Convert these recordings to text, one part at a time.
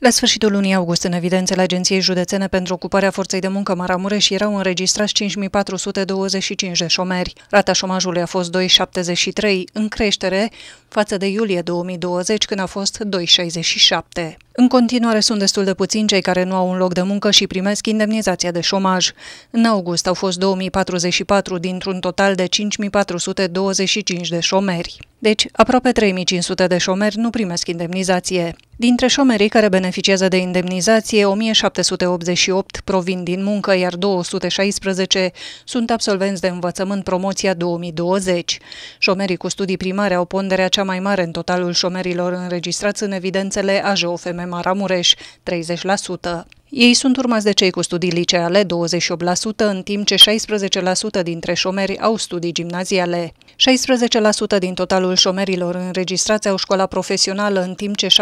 La sfârșitul lunii august, în evidențele Agenției Județene pentru Ocuparea Forței de Muncă Maramureș erau înregistrați 5425 de șomeri. Rata șomajului a fost 2,73, în creștere față de iulie 2020, când a fost 2,67. În continuare sunt destul de puțini cei care nu au un loc de muncă și primesc indemnizația de șomaj. În august au fost 2044 dintr-un total de 5425 de șomeri. Deci, aproape 3500 de șomeri nu primesc indemnizație. Dintre șomerii care beneficiază de indemnizație, 1788 provin din muncă, iar 216 sunt absolvenți de învățământ promoția 2020. Șomerii cu studii primare au ponderea cea mai mare în totalul șomerilor înregistrați în evidențele AJOFM Maramureș, 30%. Ei sunt urmați de cei cu studii liceale, 28%, în timp ce 16% dintre șomeri au studii gimnaziale. 16% din totalul șomerilor înregistrați au școala profesională, în timp ce 7%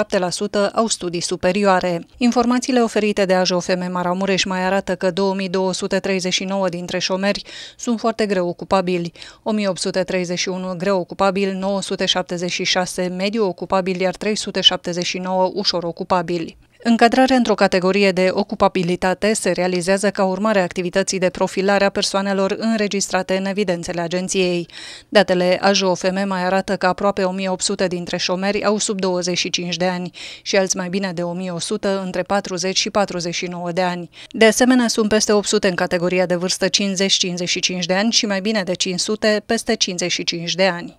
au studii superioare. Informațiile oferite de AJOFM Maramureș mai arată că 2239 dintre șomeri sunt foarte greu ocupabili, 1831 greu ocupabili, 976 mediu ocupabili, iar 379 ușor ocupabili. Încadrarea într-o categorie de ocupabilitate se realizează ca urmare a activității de profilare a persoanelor înregistrate în evidențele agenției. Datele AJOFM mai arată că aproape 1800 dintre șomeri au sub 25 de ani și alți mai bine de 1100 între 40 și 49 de ani. De asemenea, sunt peste 800 în categoria de vârstă 50-55 de ani și mai bine de 500 peste 55 de ani.